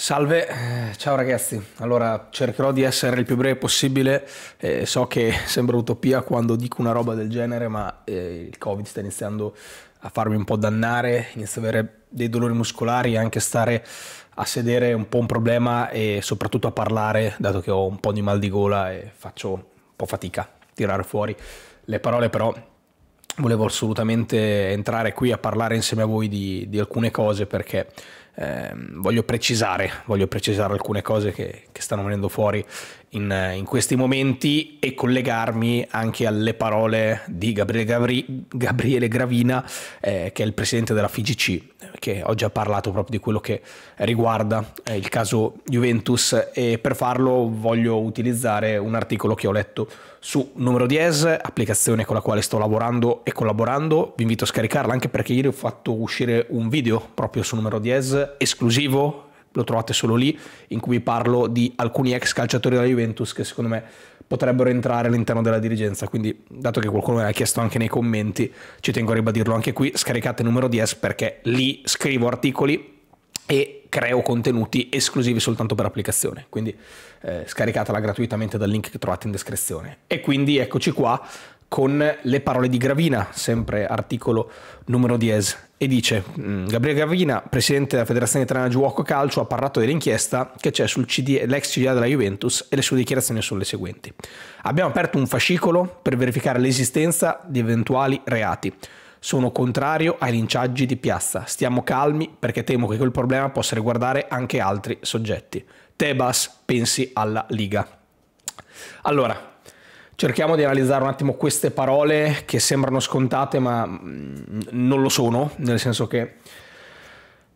Salve, ciao ragazzi. Allora, cercherò di essere il più breve possibile. Eh, so che sembra utopia quando dico una roba del genere, ma eh, il Covid sta iniziando a farmi un po' dannare, inizio ad avere dei dolori muscolari, anche stare a sedere è un po' un problema e soprattutto a parlare, dato che ho un po' di mal di gola e faccio un po' fatica a tirare fuori le parole, però volevo assolutamente entrare qui a parlare insieme a voi di, di alcune cose perché eh, voglio, precisare, voglio, precisare, alcune cose che, che stanno venendo fuori in, in, questi momenti e collegarmi anche alle parole di Gabriele, Gavri, Gabriele Gravina, eh, che è il presidente della FIGC, che oggi ha parlato proprio di quello che riguarda eh, il caso Juventus e per farlo voglio utilizzare un articolo che ho letto su Numero 10, applicazione con la quale sto lavorando e collaborando, vi invito a scaricarla anche perché ieri ho fatto uscire un video proprio su Numero 10 esclusivo, lo trovate solo lì, in cui vi parlo di alcuni ex calciatori della Juventus che secondo me potrebbero entrare all'interno della dirigenza. Quindi, dato che qualcuno me l'ha chiesto anche nei commenti, ci tengo a ribadirlo anche qui, scaricate il numero 10 perché lì scrivo articoli e creo contenuti esclusivi soltanto per applicazione. Quindi eh, scaricatela gratuitamente dal link che trovate in descrizione. E quindi eccoci qua con le parole di Gravina, sempre articolo numero 10 e dice mm, Gabriele Gavina, presidente della Federazione Italiana Giuoco Calcio, ha parlato dell'inchiesta che c'è sul CD, l'ex CDA della Juventus e le sue dichiarazioni sono le seguenti. Abbiamo aperto un fascicolo per verificare l'esistenza di eventuali reati. Sono contrario ai linciaggi di piazza. Stiamo calmi perché temo che quel problema possa riguardare anche altri soggetti. Tebas, pensi alla Liga. Allora, Cerchiamo di analizzare un attimo queste parole che sembrano scontate ma mm, non lo sono, nel senso che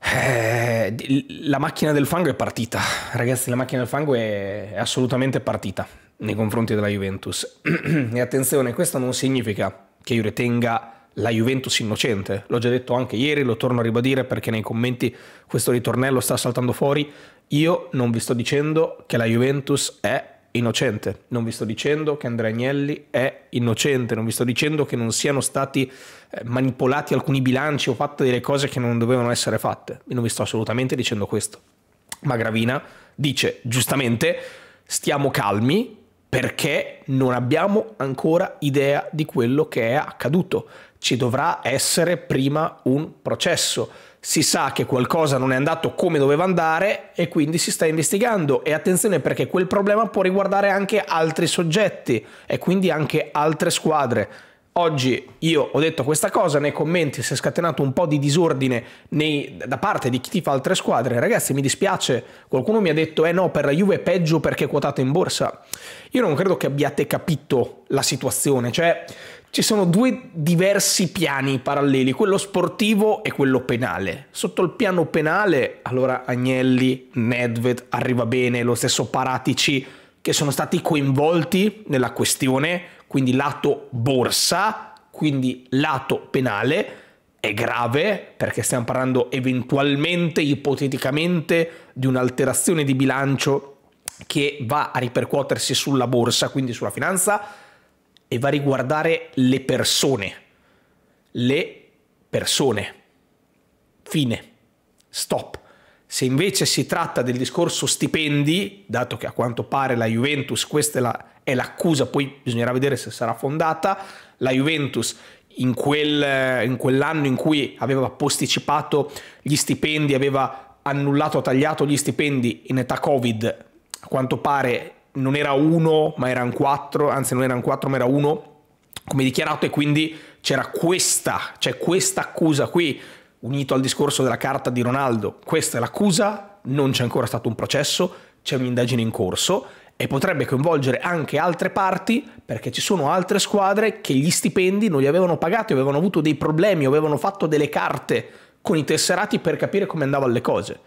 eh, la macchina del fango è partita, ragazzi la macchina del fango è assolutamente partita nei confronti della Juventus. e attenzione, questo non significa che io ritenga la Juventus innocente, l'ho già detto anche ieri, lo torno a ribadire perché nei commenti questo ritornello sta saltando fuori, io non vi sto dicendo che la Juventus è innocente. Non vi sto dicendo che Andrea Agnelli è innocente, non vi sto dicendo che non siano stati eh, manipolati alcuni bilanci o fatte delle cose che non dovevano essere fatte. non vi sto assolutamente dicendo questo. Ma Gravina dice giustamente stiamo calmi perché non abbiamo ancora idea di quello che è accaduto. Ci dovrà essere prima un processo si sa che qualcosa non è andato come doveva andare e quindi si sta investigando e attenzione perché quel problema può riguardare anche altri soggetti e quindi anche altre squadre. Oggi io ho detto questa cosa, nei commenti si è scatenato un po' di disordine nei, da parte di chi ti fa altre squadre. Ragazzi, mi dispiace, qualcuno mi ha detto eh no, per la Juve è peggio perché è quotata in borsa. Io non credo che abbiate capito la situazione, cioè ci sono due diversi piani paralleli, quello sportivo e quello penale. Sotto il piano penale, allora Agnelli, Nedved, arriva bene, lo stesso Paratici, che sono stati coinvolti nella questione, quindi lato borsa, quindi lato penale, è grave perché stiamo parlando eventualmente, ipoteticamente, di un'alterazione di bilancio che va a ripercuotersi sulla borsa, quindi sulla finanza e va a riguardare le persone. Le persone. Fine. Stop. Se invece si tratta del discorso stipendi, dato che a quanto pare la Juventus, questa è, la, è l'accusa, poi bisognerà vedere se sarà fondata, la Juventus in, quel, in quell'anno in cui aveva posticipato gli stipendi, aveva annullato, tagliato gli stipendi in età Covid, a quanto pare non era uno, ma erano quattro, anzi non erano quattro, ma era uno, come dichiarato, e quindi c'era questa, cioè questa accusa qui, unito al discorso della carta di Ronaldo, questa è l'accusa, non c'è ancora stato un processo, c'è un'indagine in corso e potrebbe coinvolgere anche altre parti perché ci sono altre squadre che gli stipendi non li avevano pagati, avevano avuto dei problemi, avevano fatto delle carte con i tesserati per capire come andavano le cose.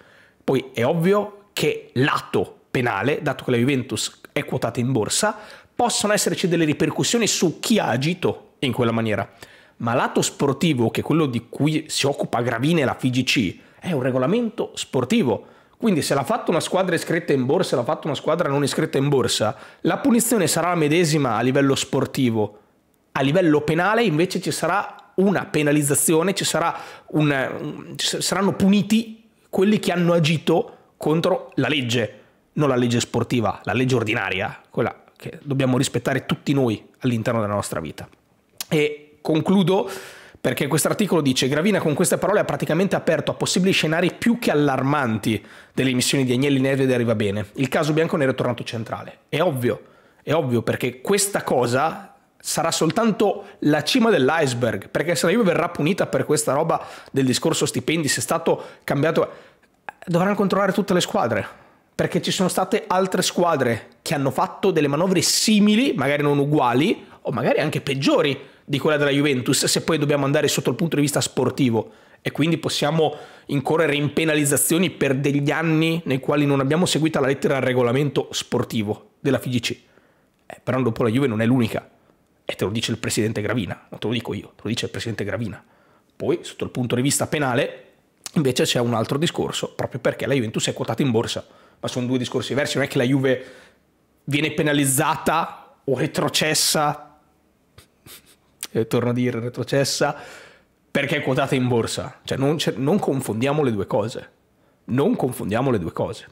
Poi è ovvio che lato penale, dato che la Juventus è quotata in borsa, possono esserci delle ripercussioni su chi ha agito in quella maniera. Ma lato sportivo, che è quello di cui si occupa Gravine la FIGC, è un regolamento sportivo. Quindi se l'ha fatto una squadra iscritta in borsa e l'ha fatto una squadra non iscritta in borsa, la punizione sarà la medesima a livello sportivo. A livello penale invece ci sarà una penalizzazione, ci, sarà un, eh, ci saranno puniti quelli che hanno agito contro la legge non la legge sportiva, la legge ordinaria, quella che dobbiamo rispettare tutti noi all'interno della nostra vita. E concludo perché questo articolo dice Gravina con queste parole ha praticamente aperto a possibili scenari più che allarmanti delle emissioni di Agnelli Nervi ed Arriva Bene. Il caso bianco-nero è tornato centrale. È ovvio, è ovvio perché questa cosa sarà soltanto la cima dell'iceberg, perché se la Juve verrà punita per questa roba del discorso stipendi, se è stato cambiato, dovranno controllare tutte le squadre perché ci sono state altre squadre che hanno fatto delle manovre simili, magari non uguali, o magari anche peggiori di quella della Juventus, se poi dobbiamo andare sotto il punto di vista sportivo. E quindi possiamo incorrere in penalizzazioni per degli anni nei quali non abbiamo seguito la lettera al regolamento sportivo della FIGC. Eh, però dopo la Juve non è l'unica. E te lo dice il presidente Gravina, non te lo dico io, te lo dice il presidente Gravina. Poi, sotto il punto di vista penale, invece c'è un altro discorso, proprio perché la Juventus è quotata in borsa ma sono due discorsi diversi. Non è che la Juve viene penalizzata o retrocessa, e eh, torno a dire retrocessa, perché è quotata in borsa. Cioè non, non confondiamo le due cose. Non confondiamo le due cose.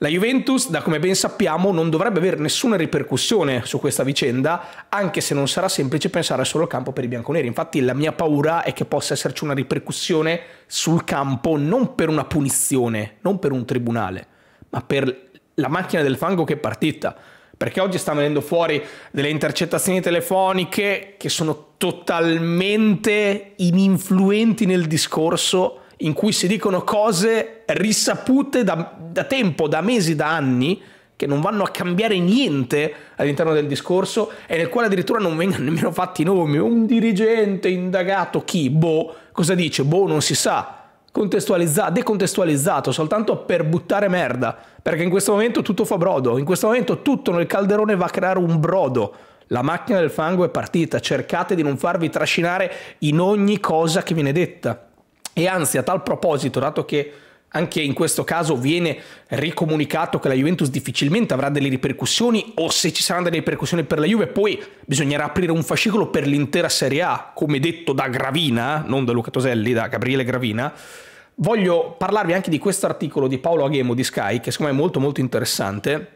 La Juventus, da come ben sappiamo, non dovrebbe avere nessuna ripercussione su questa vicenda, anche se non sarà semplice pensare solo al campo per i bianconeri. Infatti la mia paura è che possa esserci una ripercussione sul campo non per una punizione, non per un tribunale, ma per la macchina del fango che è partita. Perché oggi sta venendo fuori delle intercettazioni telefoniche che sono totalmente ininfluenti nel discorso, in cui si dicono cose risapute da, da tempo, da mesi, da anni, che non vanno a cambiare niente all'interno del discorso e nel quale addirittura non vengono nemmeno fatti i nomi. Un dirigente indagato, chi? Boh, cosa dice? Boh, non si sa contestualizzato, decontestualizzato soltanto per buttare merda, perché in questo momento tutto fa brodo, in questo momento tutto nel calderone va a creare un brodo. La macchina del fango è partita, cercate di non farvi trascinare in ogni cosa che viene detta. E anzi, a tal proposito, dato che anche in questo caso viene ricomunicato che la Juventus difficilmente avrà delle ripercussioni o se ci saranno delle ripercussioni per la Juve poi bisognerà aprire un fascicolo per l'intera Serie A, come detto da Gravina, non da Luca Toselli, da Gabriele Gravina. Voglio parlarvi anche di questo articolo di Paolo Aghemo di Sky, che secondo me è molto molto interessante,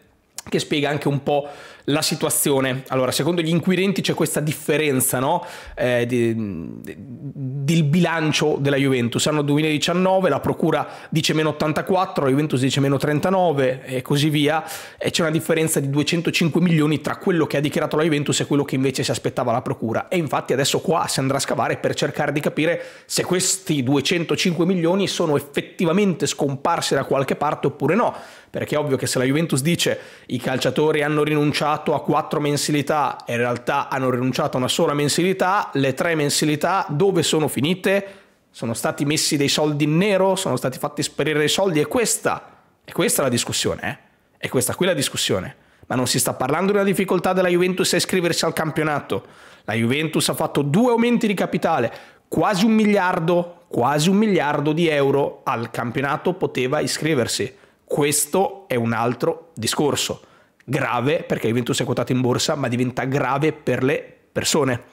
che spiega anche un po' la situazione. Allora, secondo gli inquirenti c'è questa differenza no? eh, di, di, del bilancio della Juventus. Anno 2019 la procura dice meno 84, la Juventus dice meno 39 e così via. E c'è una differenza di 205 milioni tra quello che ha dichiarato la Juventus e quello che invece si aspettava la procura. E infatti adesso qua si andrà a scavare per cercare di capire se questi 205 milioni sono effettivamente scomparsi da qualche parte oppure no. Perché è ovvio che se la Juventus dice i calciatori hanno rinunciato rinunciato a quattro mensilità e in realtà hanno rinunciato a una sola mensilità, le tre mensilità dove sono finite? Sono stati messi dei soldi in nero? Sono stati fatti sparire dei soldi? E questa, è questa la discussione, eh? È questa qui la discussione. Ma non si sta parlando della difficoltà della Juventus a iscriversi al campionato. La Juventus ha fatto due aumenti di capitale, quasi un miliardo, quasi un miliardo di euro al campionato poteva iscriversi. Questo è un altro discorso grave perché Juventus è quotata in borsa, ma diventa grave per le persone,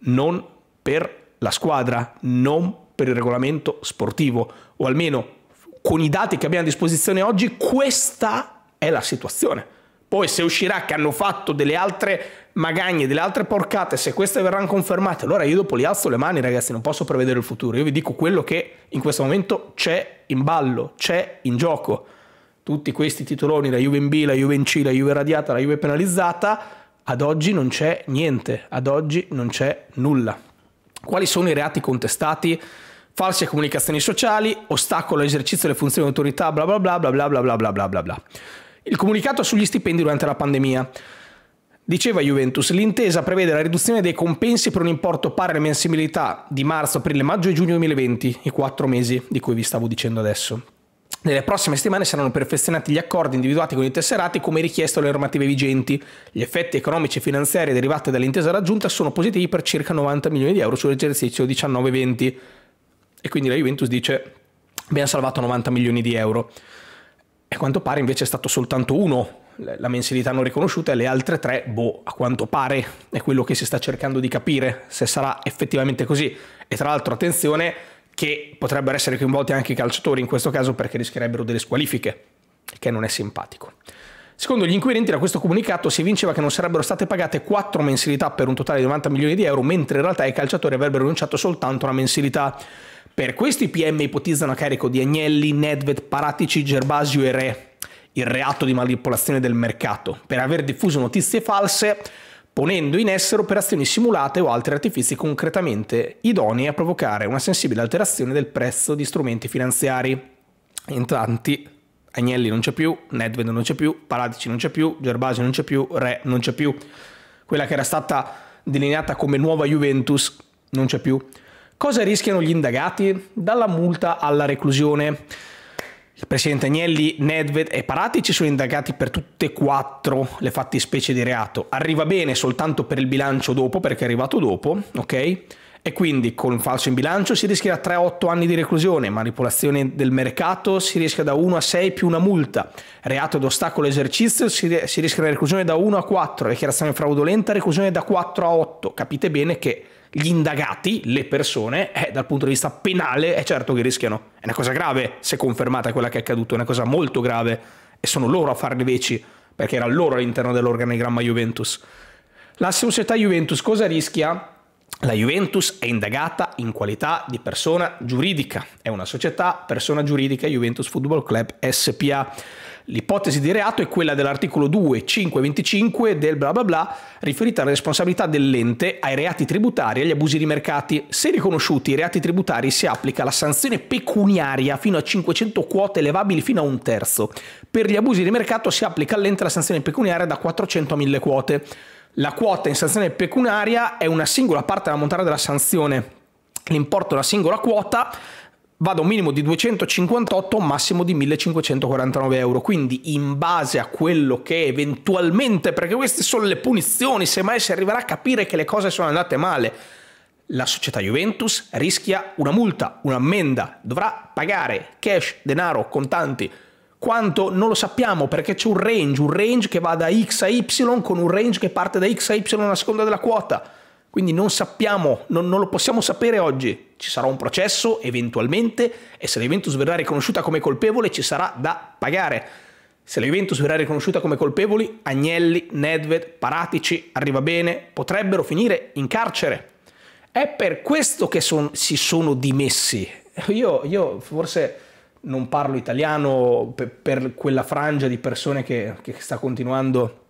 non per la squadra, non per il regolamento sportivo, o almeno con i dati che abbiamo a disposizione oggi, questa è la situazione. Poi se uscirà che hanno fatto delle altre magagne, delle altre porcate, se queste verranno confermate, allora io dopo li alzo le mani ragazzi, non posso prevedere il futuro, io vi dico quello che in questo momento c'è in ballo, c'è in gioco tutti questi titoloni, la Juve in B, la Juve in C, la Juve radiata, la Juve penalizzata, ad oggi non c'è niente, ad oggi non c'è nulla. Quali sono i reati contestati? False comunicazioni sociali, ostacolo all'esercizio delle funzioni di autorità, bla bla bla bla bla bla bla bla bla bla. Il comunicato sugli stipendi durante la pandemia. Diceva Juventus, l'intesa prevede la riduzione dei compensi per un importo pari alle mensilità di marzo, aprile, maggio e giugno 2020, i quattro mesi di cui vi stavo dicendo adesso. Nelle prossime settimane saranno perfezionati gli accordi individuati con i tesserati come richiesto alle normative vigenti. Gli effetti economici e finanziari derivati dall'intesa raggiunta sono positivi per circa 90 milioni di euro sull'esercizio 19-20. E quindi la Juventus dice abbiamo salvato 90 milioni di euro. E a quanto pare invece è stato soltanto uno la mensilità non riconosciuta e le altre tre, boh, a quanto pare è quello che si sta cercando di capire se sarà effettivamente così. E tra l'altro attenzione che potrebbero essere coinvolti anche i calciatori in questo caso perché rischierebbero delle squalifiche, che non è simpatico. Secondo gli inquirenti da questo comunicato si evinceva che non sarebbero state pagate 4 mensilità per un totale di 90 milioni di euro, mentre in realtà i calciatori avrebbero rinunciato soltanto a una mensilità. Per questo i PM ipotizzano a carico di Agnelli, Nedved, Paratici, Gervasio e Re il reato di manipolazione del mercato per aver diffuso notizie false ponendo in essere operazioni simulate o altri artifici concretamente idonei a provocare una sensibile alterazione del prezzo di strumenti finanziari. Entranti Agnelli non c'è più, Nedved non c'è più, Palatici non c'è più, Gerbasi non c'è più, Re non c'è più. Quella che era stata delineata come nuova Juventus non c'è più. Cosa rischiano gli indagati? Dalla multa alla reclusione. Il presidente Agnelli, Nedved e Paratici sono indagati per tutte e quattro le fattispecie di reato. Arriva bene soltanto per il bilancio dopo, perché è arrivato dopo, ok? E quindi con un falso in bilancio si rischia da 3 a 8 anni di reclusione, manipolazione del mercato si rischia da 1 a 6 più una multa, reato ad ostacolo esercizio si, si rischia da reclusione da 1 a 4, dichiarazione fraudolenta reclusione da 4 a 8. Capite bene che gli indagati, le persone, eh, dal punto di vista penale è certo che rischiano. È una cosa grave se confermata quella che è accaduto, è una cosa molto grave e sono loro a le veci perché era loro all'interno dell'organigramma Juventus. La società Juventus cosa rischia? La Juventus è indagata in qualità di persona giuridica, è una società persona giuridica Juventus Football Club SPA. L'ipotesi di reato è quella dell'articolo 2, 5, 25 del bla bla bla, riferita alla responsabilità dell'ente, ai reati tributari e agli abusi di mercati. Se riconosciuti i reati tributari si applica la sanzione pecuniaria fino a 500 quote elevabili fino a un terzo. Per gli abusi di mercato si applica all'ente la sanzione pecuniaria da 400 a 1000 quote. La quota in sanzione pecuniaria è una singola parte della montata della sanzione, l'importo della singola quota vado a un minimo di 258 un massimo di 1549 euro quindi in base a quello che eventualmente perché queste sono le punizioni semmai si arriverà a capire che le cose sono andate male la società Juventus rischia una multa un'ammenda dovrà pagare cash denaro contanti quanto non lo sappiamo perché c'è un range un range che va da x a y con un range che parte da x a y a seconda della quota quindi non sappiamo, non, non lo possiamo sapere oggi. Ci sarà un processo eventualmente e se la Juventus verrà riconosciuta come colpevole ci sarà da pagare. Se la Juventus verrà riconosciuta come colpevoli, Agnelli, Nedved, Paratici, arriva bene, potrebbero finire in carcere. È per questo che son, si sono dimessi. Io, io, forse non parlo italiano per, per quella frangia di persone che, che sta continuando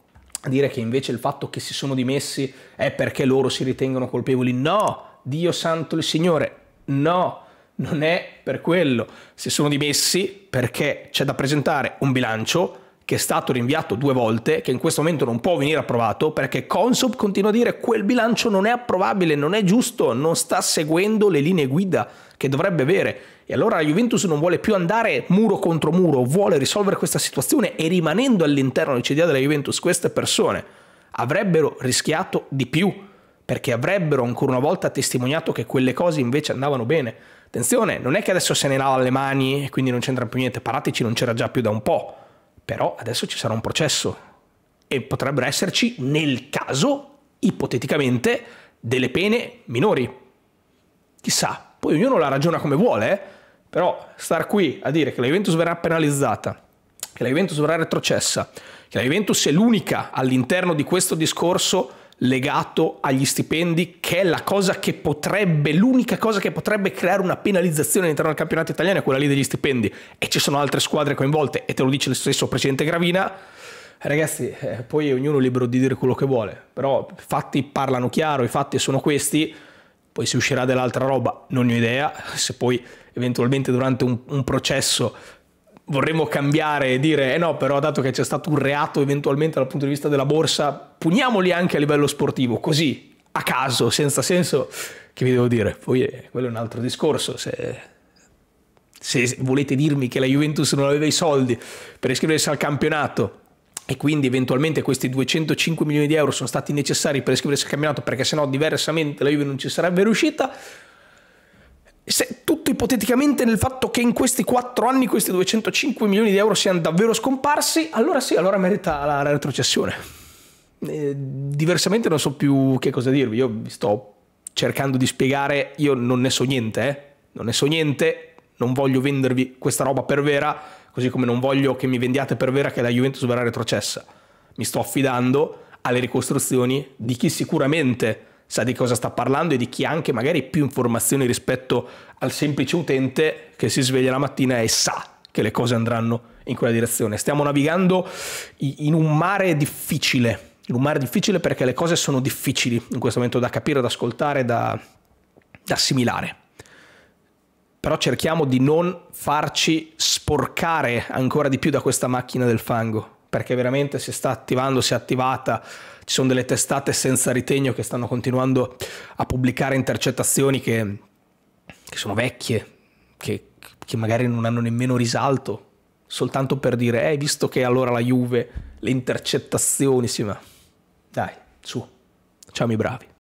dire che invece il fatto che si sono dimessi è perché loro si ritengono colpevoli. No, Dio santo il Signore, no, non è per quello. Si sono dimessi perché c'è da presentare un bilancio che è stato rinviato due volte, che in questo momento non può venire approvato, perché Consob continua a dire quel bilancio non è approvabile, non è giusto, non sta seguendo le linee guida che dovrebbe avere e allora la Juventus non vuole più andare muro contro muro, vuole risolvere questa situazione e rimanendo all'interno del CDA della Juventus queste persone avrebbero rischiato di più perché avrebbero ancora una volta testimoniato che quelle cose invece andavano bene. Attenzione, non è che adesso se ne lava le mani e quindi non c'entra più niente, Paratici non c'era già più da un po', però adesso ci sarà un processo e potrebbero esserci, nel caso, ipoteticamente, delle pene minori. Chissà, poi ognuno la ragiona come vuole, eh? Però star qui a dire che la Juventus verrà penalizzata, che la Juventus verrà retrocessa, che la Juventus è l'unica all'interno di questo discorso legato agli stipendi, che è la cosa che potrebbe, l'unica cosa che potrebbe creare una penalizzazione all'interno del campionato italiano è quella lì degli stipendi. E ci sono altre squadre coinvolte, e te lo dice lo stesso presidente Gravina. Eh, ragazzi, eh, poi ognuno è libero di dire quello che vuole, però i fatti parlano chiaro, i fatti sono questi, poi si uscirà dell'altra roba, non ne ho idea, se poi eventualmente durante un, un processo vorremmo cambiare e dire eh no però dato che c'è stato un reato eventualmente dal punto di vista della borsa puniamoli anche a livello sportivo così a caso senza senso che vi devo dire poi eh, quello è un altro discorso se, se volete dirmi che la Juventus non aveva i soldi per iscriversi al campionato e quindi eventualmente questi 205 milioni di euro sono stati necessari per iscriversi al campionato perché sennò diversamente la Juve non ci sarebbe riuscita se, tutto ipoteticamente nel fatto che in questi 4 anni questi 205 milioni di euro siano davvero scomparsi, allora sì, allora merita la retrocessione. Eh, diversamente non so più che cosa dirvi, io vi sto cercando di spiegare, io non ne so niente, eh? non ne so niente, non voglio vendervi questa roba per vera, così come non voglio che mi vendiate per vera che la Juventus verrà retrocessa. Mi sto affidando alle ricostruzioni di chi sicuramente sa di cosa sta parlando e di chi ha anche magari più informazioni rispetto al semplice utente che si sveglia la mattina e sa che le cose andranno in quella direzione. Stiamo navigando in un mare difficile, in un mare difficile perché le cose sono difficili in questo momento da capire, da ascoltare, da, da assimilare. Però cerchiamo di non farci sporcare ancora di più da questa macchina del fango perché veramente si sta attivando, si è attivata, ci sono delle testate senza ritegno che stanno continuando a pubblicare intercettazioni che, che sono vecchie, che, che magari non hanno nemmeno risalto, soltanto per dire, eh, visto che allora la Juve, le intercettazioni, sì, ma dai, su, facciamo i bravi.